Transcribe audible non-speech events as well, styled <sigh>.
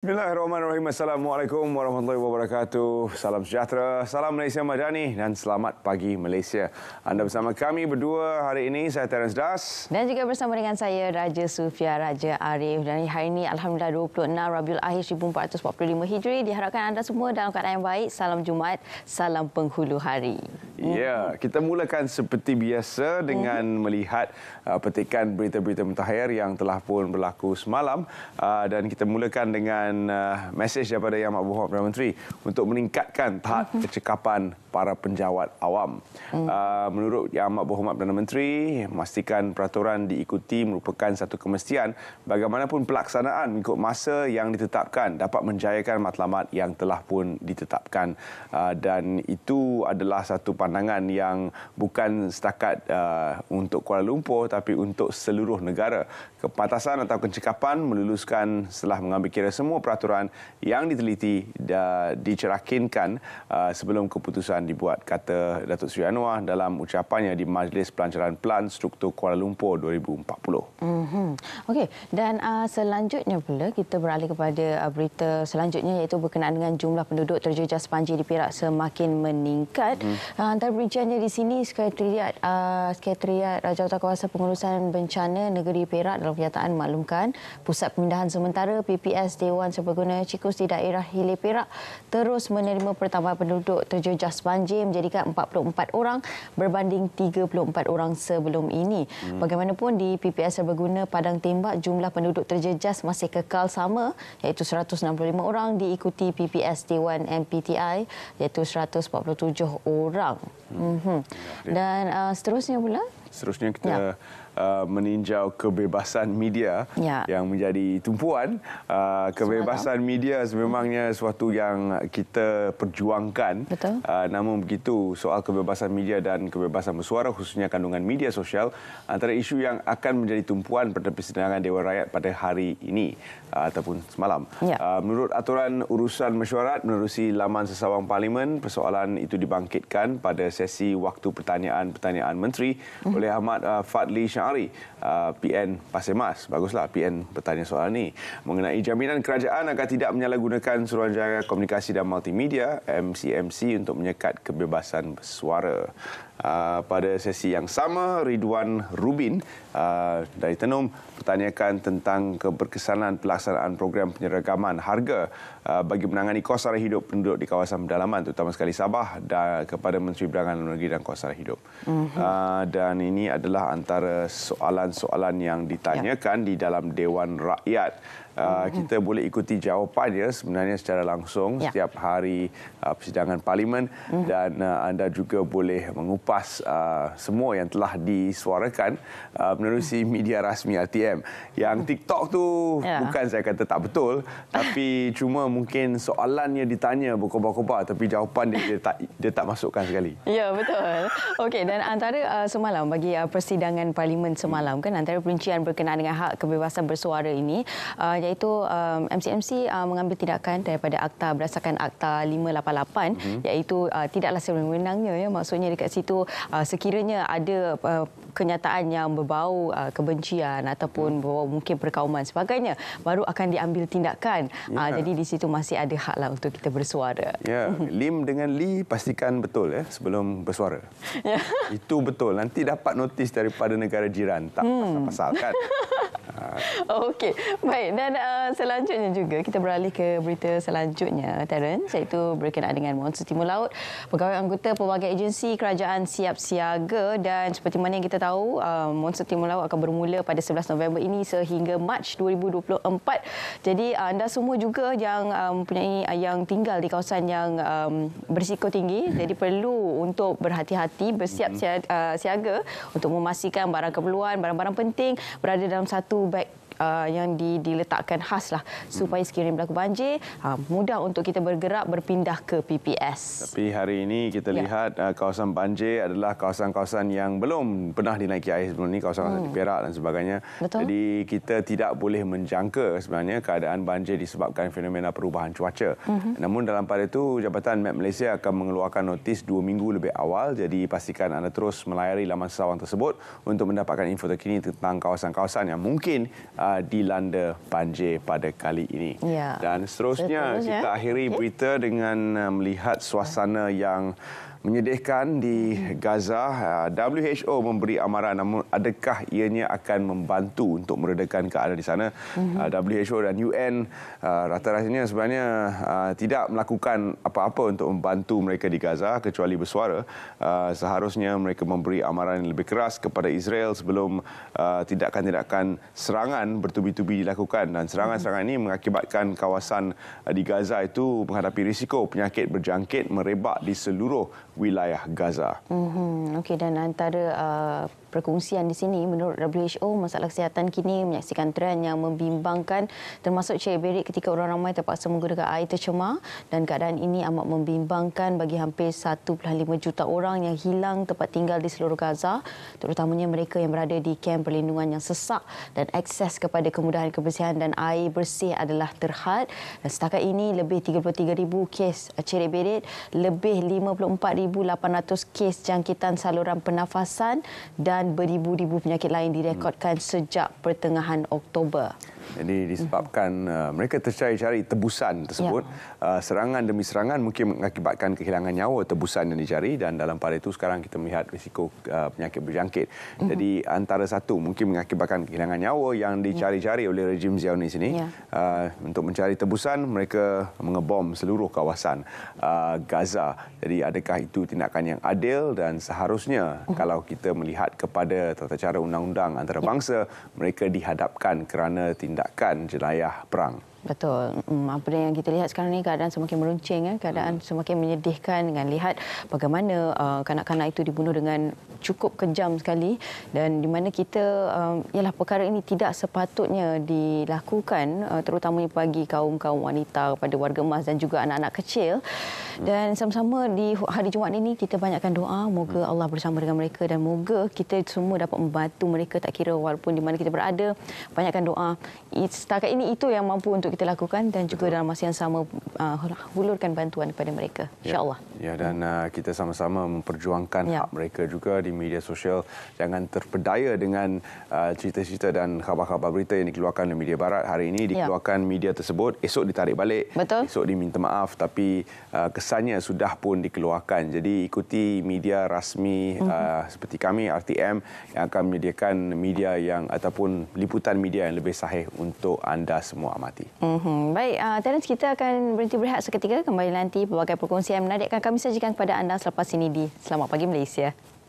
Bismillahirrahmanirrahim. Assalamualaikum warahmatullahi wabarakatuh. Salam sejahtera. Salam Malaysia Madani dan selamat pagi Malaysia. Anda bersama kami berdua hari ini. Saya Terence Das. Dan juga bersama dengan saya Raja Sufia Raja Arif. Dan hari ini Alhamdulillah 26 Rabiul Akhir 1445 Hijri. Diharapkan anda semua dalam keadaan yang baik. Salam Jumaat. Salam penghulu hari. Ya, kita mulakan seperti biasa dengan mhm. melihat uh, petikan berita-berita mentahir yang telah pun berlaku semalam. Uh, dan kita mulakan dengan dan uh, mesej daripada Yang Mak Buhab Perdana Menteri untuk meningkatkan tahap kecekapan mhm. para penjawat awam. Mhm. Uh, menurut Yang Mak Buhab Perdana Menteri, memastikan peraturan diikuti merupakan satu kemestian bagaimanapun pelaksanaan mengikut masa yang ditetapkan dapat menjayakan matlamat yang telah pun ditetapkan. Uh, dan itu adalah satu pandangan yang bukan setakat uh, untuk Kuala Lumpur tapi untuk seluruh negara. Kepatasan atau kecekapan meluluskan setelah mengambil kira semua peraturan yang diteliti uh, dicerakinkan sebelum keputusan dibuat kata Datuk Sri Anwar dalam ucapannya di Majlis Pelancaran Plan Struktur Kuala Lumpur 2040. Mm-hmm. Okey dan uh, selanjutnya pula kita beralih kepada uh, berita selanjutnya iaitu berkenaan dengan jumlah penduduk terjejas panji di Perak semakin meningkat. mm Uh, antara perinciannya di sini sekretariat uh, sekretariat Raja Utara Pengurusan Bencana Negeri Perak dalam kenyataan maklumkan pusat pemindahan sementara PPS Dewan kawasan serbaguna Cikus di daerah Hilir Perak terus menerima pertambahan penduduk terjejas banjir menjadikan 44 orang berbanding 34 orang sebelum ini. Hmm. Bagaimanapun di PPS serbaguna Padang Tembak jumlah penduduk terjejas masih kekal sama iaitu 165 orang diikuti PPS Dewan MPTI iaitu 147 orang. Hmm. Mhm. Ya, ya. Dan uh, seterusnya pula? Seterusnya kita ya. Uh, meninjau kebebasan media ya. yang menjadi tumpuan. Uh, kebebasan Semalam. Ya. media sememangnya sesuatu yang kita perjuangkan. Uh, namun begitu, soal kebebasan media dan kebebasan bersuara khususnya kandungan media sosial antara isu yang akan menjadi tumpuan pada persidangan Dewan Rakyat pada hari ini uh, ataupun semalam. Ya. Uh, menurut aturan urusan mesyuarat menerusi laman sesawang parlimen, persoalan itu dibangkitkan pada sesi waktu pertanyaan-pertanyaan menteri mm-hmm. oleh Ahmad uh, Fadli Syah Syari, ah, PN Pasir Mas. Baguslah PN bertanya soalan ini. Mengenai jaminan kerajaan agar tidak menyalahgunakan Suruhanjaya Komunikasi dan Multimedia, MCMC untuk menyekat kebebasan bersuara. Ah, pada sesi yang sama Ridwan Rubin ah, dari Tenum bertanyakan tentang keberkesanan pelaksanaan program penyeragaman harga ah, bagi menangani kos sara hidup penduduk di kawasan pedalaman terutama sekali Sabah dan kepada Menteri Perdagangan Negeri dan Kos Sara Hidup. Mm-hmm. dan ini adalah antara soalan-soalan yang ditanyakan ya. di dalam Dewan Rakyat. Uh, kita boleh ikuti jawapannya sebenarnya secara langsung ya. setiap hari uh, persidangan parlimen uh dan uh, anda juga boleh mengupas mengupas uh, semua yang telah disuarakan uh, menerusi <laughs> media rasmi RTM. Yang TikTok tu ya. bukan saya kata tak betul, <laughs> tapi cuma mungkin soalannya ditanya berkobar-kobar tapi jawapan dia, dia tak dia tak masukkan sekali. Ya, betul. Okey, dan antara uh, semalam bagi uh, persidangan parlimen semalam hmm. kan antara perincian berkenaan dengan hak kebebasan bersuara ini uh, iaitu um, MCMC uh, mengambil tindakan daripada akta berdasarkan akta 588 hmm. iaitu uh, tidaklah sewenang-wenangnya ya maksudnya dekat situ uh, sekiranya ada uh, kenyataan yang berbau uh, kebencian ataupun hmm. berbau mungkin perkauman sebagainya baru akan diambil tindakan yeah. uh, ya. jadi di situ masih ada haklah untuk kita bersuara ya yeah. <laughs> lim dengan li pastikan betul ya eh, sebelum bersuara yeah. itu betul nanti dapat notis daripada negara jiran tak hmm. pasal-pasal kan <laughs> Ah. Okey, baik. Dan uh, selanjutnya juga kita beralih ke berita selanjutnya, Terence, iaitu berkenaan dengan monster timur laut. Pegawai anggota pelbagai agensi kerajaan siap siaga dan seperti mana yang kita tahu, uh, monster timur laut akan bermula pada 11 November ini sehingga Mac 2024. Jadi uh, anda semua juga yang mempunyai um, uh, yang tinggal di kawasan yang um, berisiko tinggi, hmm. jadi perlu untuk berhati-hati, bersiap hmm. siaga, uh, siaga untuk memastikan barang keperluan, barang-barang penting berada dalam satu back Uh, yang di, diletakkan khas lah supaya hmm. sekiranya berlaku banjir uh, mudah untuk kita bergerak berpindah ke PPS. Tapi hari ini kita ya. lihat uh, kawasan banjir adalah kawasan-kawasan yang belum pernah dinaiki air sebelum ini kawasan-kawasan hmm. di Perak dan sebagainya. Betul. Jadi kita tidak boleh menjangka sebenarnya keadaan banjir disebabkan fenomena perubahan cuaca. Hmm. Namun dalam pada itu Jabatan Map Malaysia akan mengeluarkan notis dua minggu lebih awal. Jadi pastikan anda terus melayari laman sesawang tersebut untuk mendapatkan info terkini tentang kawasan-kawasan yang mungkin uh, uh, Landa banjir pada kali ini. Ya. Dan seterusnya, seterusnya kita akhiri okay. berita dengan uh, melihat suasana yang menyedihkan di Gaza. Ah, WHO memberi amaran namun adakah ianya akan membantu untuk meredakan keadaan di sana? Mhm. Ah, WHO dan UN ah, rata-ratanya sebenarnya tidak melakukan apa-apa untuk membantu mereka di Gaza kecuali bersuara. Seharusnya mereka memberi amaran yang lebih keras kepada Israel sebelum tindakan-tindakan serangan bertubi-tubi dilakukan dan serangan-serangan ini mengakibatkan kawasan di Gaza itu menghadapi risiko penyakit berjangkit merebak di seluruh wilayah Gaza. Mm-hmm. Okey dan antara uh, perkongsian di sini menurut WHO masalah kesihatan kini menyaksikan tren yang membimbangkan termasuk cair berit ketika orang ramai terpaksa menggunakan air tercemar dan keadaan ini amat membimbangkan bagi hampir 1.5 juta orang yang hilang tempat tinggal di seluruh Gaza terutamanya mereka yang berada di kamp perlindungan yang sesak dan akses kepada kemudahan kebersihan dan air bersih adalah terhad dan setakat ini lebih 33,000 kes cair berit lebih 54,800 kes jangkitan saluran pernafasan dan dan beribu-ribu penyakit lain direkodkan hmm. sejak pertengahan Oktober. Jadi disebabkan hmm. uh, mereka tercari-cari tebusan tersebut, ya. uh, serangan demi serangan mungkin mengakibatkan kehilangan nyawa tebusan yang dicari dan dalam pada itu sekarang kita melihat risiko uh, penyakit berjangkit. Uh mhm. -huh. Jadi antara satu mungkin mengakibatkan kehilangan nyawa yang ya. dicari-cari oleh rejim Zionis ini ya. uh, untuk mencari tebusan mereka mengebom seluruh kawasan uh, Gaza. Jadi adakah itu tindakan yang adil dan seharusnya uh mhm. -huh. kalau kita melihat ke kepada tata cara undang-undang antarabangsa ya. mereka dihadapkan kerana tindakan jenayah perang. Betul. Hmm, apa yang kita lihat sekarang ni keadaan semakin meruncing, eh. keadaan hmm. semakin menyedihkan dengan lihat bagaimana uh, kanak-kanak itu dibunuh dengan cukup kejam sekali dan di mana kita um, ialah perkara ini tidak sepatutnya dilakukan uh, terutamanya bagi kaum-kaum wanita kepada warga emas dan juga anak-anak kecil hmm. dan sama-sama di hari Jumaat ini kita banyakkan doa moga Allah bersama dengan mereka dan moga kita semua dapat membantu mereka tak kira walaupun di mana kita berada banyakkan doa setakat ini itu yang mampu untuk untuk kita lakukan dan juga Betul. dalam masa yang sama uh, hulurkan bantuan kepada mereka ya. insyaallah. Ya. ya dan uh, kita sama-sama memperjuangkan ya. hak mereka juga di media sosial jangan terpedaya dengan uh, cerita-cerita dan khabar-khabar berita yang dikeluarkan oleh media barat hari ini ya. dikeluarkan ya. media tersebut esok ditarik balik Betul. esok diminta maaf tapi uh, kesannya sudah pun dikeluarkan jadi ikuti media rasmi uh-huh. uh, seperti kami RTM yang akan menyediakan media yang ataupun liputan media yang lebih sahih untuk anda semua amati. Mm-hmm. Baik, uh, Terence kita akan berhenti berehat seketika kembali nanti pelbagai perkongsian menarik kami sajikan kepada anda selepas ini di Selamat Pagi Malaysia.